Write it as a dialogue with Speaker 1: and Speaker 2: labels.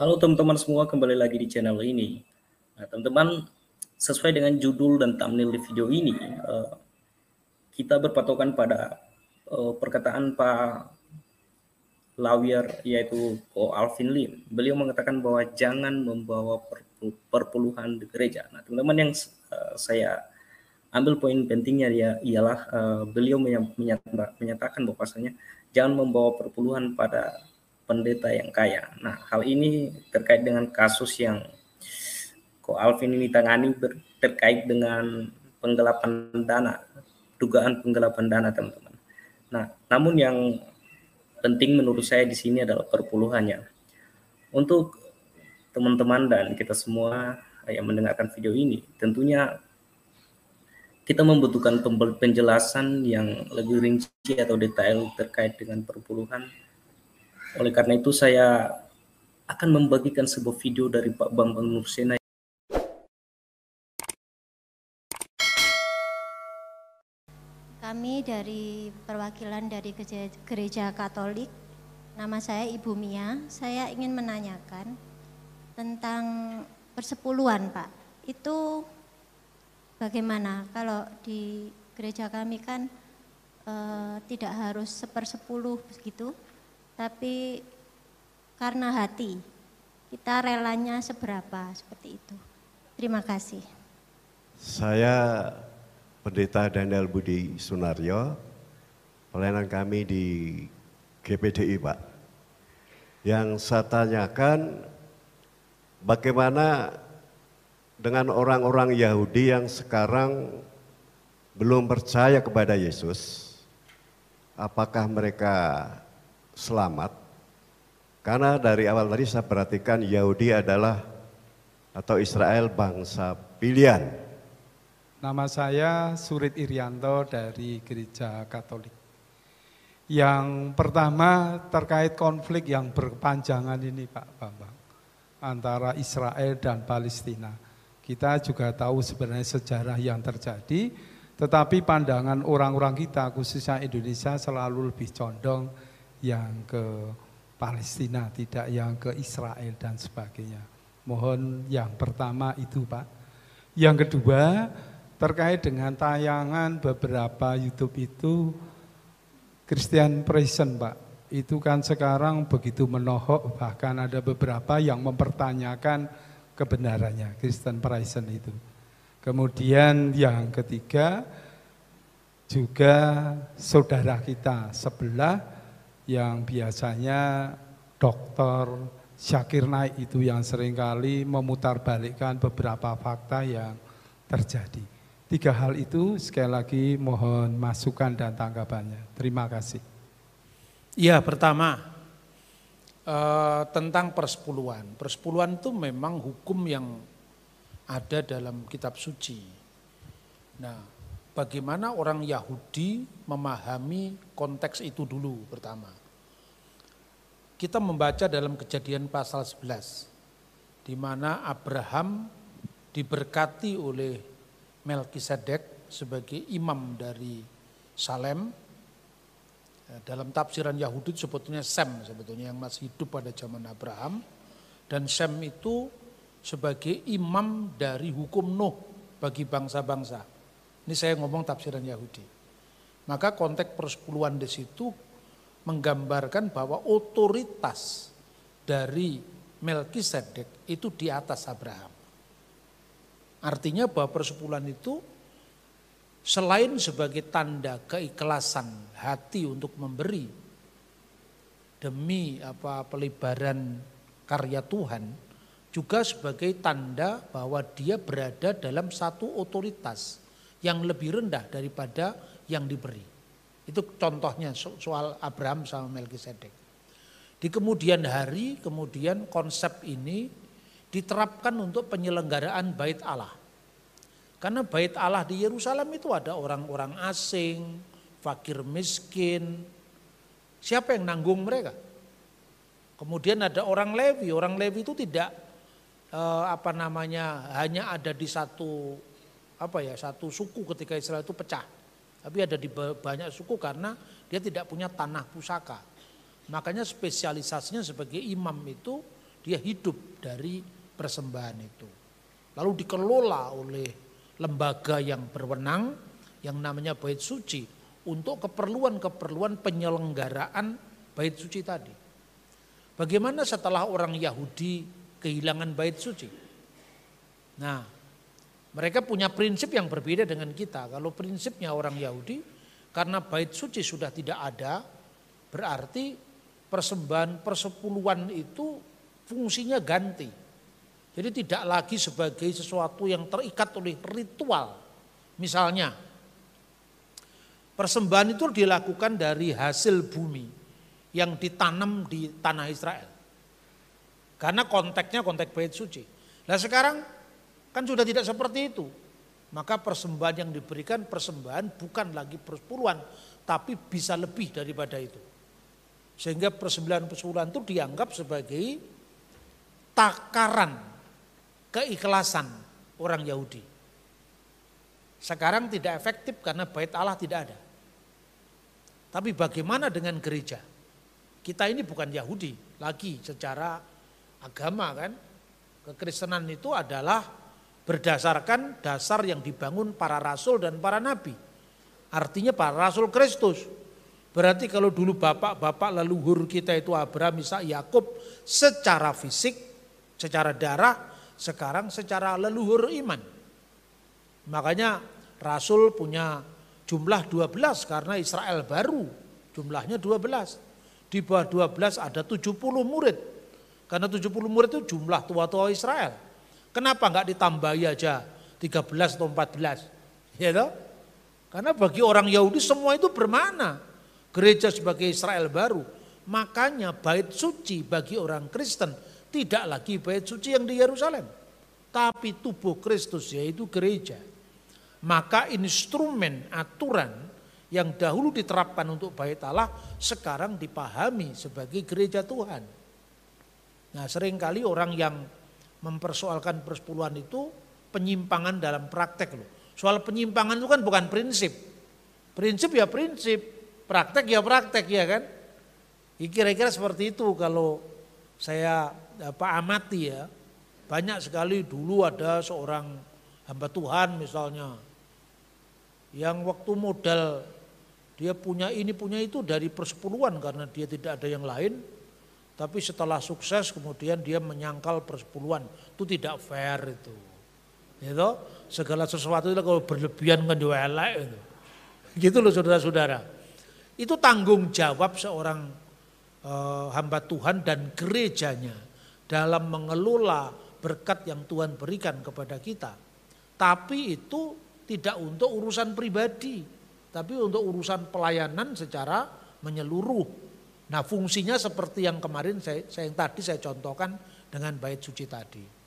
Speaker 1: Halo teman-teman semua, kembali lagi di channel ini. Nah, teman-teman, sesuai dengan judul dan thumbnail di video ini, eh, kita berpatokan pada eh, perkataan Pak Lawyer, yaitu Ko Alvin Lim. Beliau mengatakan bahwa jangan membawa perpuluhan di gereja. Nah, teman-teman yang eh, saya ambil poin pentingnya dia ialah beliau menyatakan bahwasanya jangan membawa perpuluhan pada pendeta yang kaya. Nah, hal ini terkait dengan kasus yang Ko Alvin ini tangani ber, terkait dengan penggelapan dana, dugaan penggelapan dana, teman-teman. Nah, namun yang penting menurut saya di sini adalah perpuluhannya. Untuk teman-teman dan kita semua yang mendengarkan video ini, tentunya kita membutuhkan penjelasan yang lebih rinci atau detail terkait dengan perpuluhan oleh karena itu saya akan membagikan sebuah video dari Pak Bambang Nursena
Speaker 2: Kami dari perwakilan dari Gereja Katolik, nama saya Ibu Mia. Saya ingin menanyakan tentang persepuluhan, Pak. Itu bagaimana kalau di gereja kami kan e, tidak harus sepersepuluh begitu, tapi karena hati kita relanya seberapa seperti itu. Terima kasih.
Speaker 3: Saya Pendeta Daniel Budi Sunaryo, pelayanan kami di GPDI Pak. Yang saya tanyakan bagaimana dengan orang-orang Yahudi yang sekarang belum percaya kepada Yesus, apakah mereka selamat karena dari awal tadi saya perhatikan Yahudi adalah atau Israel bangsa pilihan. Nama saya Surit Irianto dari Gereja Katolik. Yang pertama terkait konflik yang berpanjangan ini Pak Bambang antara Israel dan Palestina. Kita juga tahu sebenarnya sejarah yang terjadi, tetapi pandangan orang-orang kita khususnya Indonesia selalu lebih condong yang ke Palestina, tidak yang ke Israel dan sebagainya. Mohon yang pertama itu Pak. Yang kedua terkait dengan tayangan beberapa YouTube itu Christian Prison Pak. Itu kan sekarang begitu menohok bahkan ada beberapa yang mempertanyakan kebenarannya Christian Prison itu. Kemudian yang ketiga juga saudara kita sebelah yang biasanya dokter Syakir Naik itu yang seringkali memutarbalikkan beberapa fakta yang terjadi. Tiga hal itu sekali lagi mohon masukan dan tanggapannya. Terima kasih.
Speaker 2: Ya pertama eh, tentang persepuluhan. Persepuluhan itu memang hukum yang ada dalam kitab suci. Nah bagaimana orang Yahudi memahami konteks itu dulu pertama kita membaca dalam kejadian pasal 11 di mana Abraham diberkati oleh Melkisedek sebagai imam dari Salem. Eh, dalam tafsiran Yahudi sebetulnya Sem sebetulnya yang masih hidup pada zaman Abraham dan Sem itu sebagai imam dari hukum Nuh bagi bangsa-bangsa. Ini saya ngomong tafsiran Yahudi. Maka konteks persepuluhan di situ menggambarkan bahwa otoritas dari Melkisedek itu di atas Abraham. Artinya bahwa persepuluhan itu selain sebagai tanda keikhlasan hati untuk memberi demi apa pelibaran karya Tuhan, juga sebagai tanda bahwa dia berada dalam satu otoritas yang lebih rendah daripada yang diberi. Itu contohnya soal Abraham sama Melkisedek. Di kemudian hari, kemudian konsep ini diterapkan untuk penyelenggaraan bait Allah. Karena bait Allah di Yerusalem itu ada orang-orang asing, fakir miskin. Siapa yang nanggung mereka? Kemudian ada orang Lewi. Orang Lewi itu tidak eh, apa namanya hanya ada di satu apa ya satu suku ketika Israel itu pecah tapi ada di banyak suku karena dia tidak punya tanah pusaka. Makanya spesialisasinya sebagai imam itu dia hidup dari persembahan itu. Lalu dikelola oleh lembaga yang berwenang yang namanya bait suci untuk keperluan-keperluan penyelenggaraan bait suci tadi. Bagaimana setelah orang Yahudi kehilangan bait suci? Nah, mereka punya prinsip yang berbeda dengan kita. Kalau prinsipnya orang Yahudi, karena bait suci sudah tidak ada, berarti persembahan persepuluhan itu fungsinya ganti. Jadi tidak lagi sebagai sesuatu yang terikat oleh ritual. Misalnya, persembahan itu dilakukan dari hasil bumi yang ditanam di tanah Israel. Karena konteksnya konteks bait suci. Nah sekarang Kan sudah tidak seperti itu. Maka persembahan yang diberikan persembahan bukan lagi persepuluhan, tapi bisa lebih daripada itu. Sehingga persembahan persepuluhan itu dianggap sebagai takaran keikhlasan orang Yahudi. Sekarang tidak efektif karena bait Allah tidak ada. Tapi bagaimana dengan gereja? Kita ini bukan Yahudi lagi secara agama kan. Kekristenan itu adalah berdasarkan dasar yang dibangun para rasul dan para nabi. Artinya para rasul Kristus. Berarti kalau dulu bapak-bapak leluhur kita itu Abraham, Isa, Yakub secara fisik, secara darah, sekarang secara leluhur iman. Makanya rasul punya jumlah 12 karena Israel baru jumlahnya 12. Di bawah 12 ada 70 murid. Karena 70 murid itu jumlah tua-tua Israel. Kenapa nggak ditambahi aja 13 atau 14? Ya know? Karena bagi orang Yahudi semua itu bermakna. Gereja sebagai Israel baru. Makanya bait suci bagi orang Kristen tidak lagi bait suci yang di Yerusalem. Tapi tubuh Kristus yaitu gereja. Maka instrumen aturan yang dahulu diterapkan untuk bait Allah sekarang dipahami sebagai gereja Tuhan. Nah seringkali orang yang mempersoalkan persepuluhan itu penyimpangan dalam praktek loh. Soal penyimpangan itu kan bukan prinsip. Prinsip ya prinsip, praktek ya praktek ya kan. Kira-kira seperti itu kalau saya apa amati ya. Banyak sekali dulu ada seorang hamba Tuhan misalnya yang waktu modal dia punya ini punya itu dari persepuluhan karena dia tidak ada yang lain tapi setelah sukses kemudian dia menyangkal persepuluhan. Itu tidak fair itu. Itu ya segala sesuatu itu kalau berlebihan kan elek itu. Gitu loh saudara-saudara. Itu tanggung jawab seorang e, hamba Tuhan dan gerejanya dalam mengelola berkat yang Tuhan berikan kepada kita. Tapi itu tidak untuk urusan pribadi, tapi untuk urusan pelayanan secara menyeluruh Nah fungsinya seperti yang kemarin saya, saya yang tadi saya contohkan dengan bait suci tadi.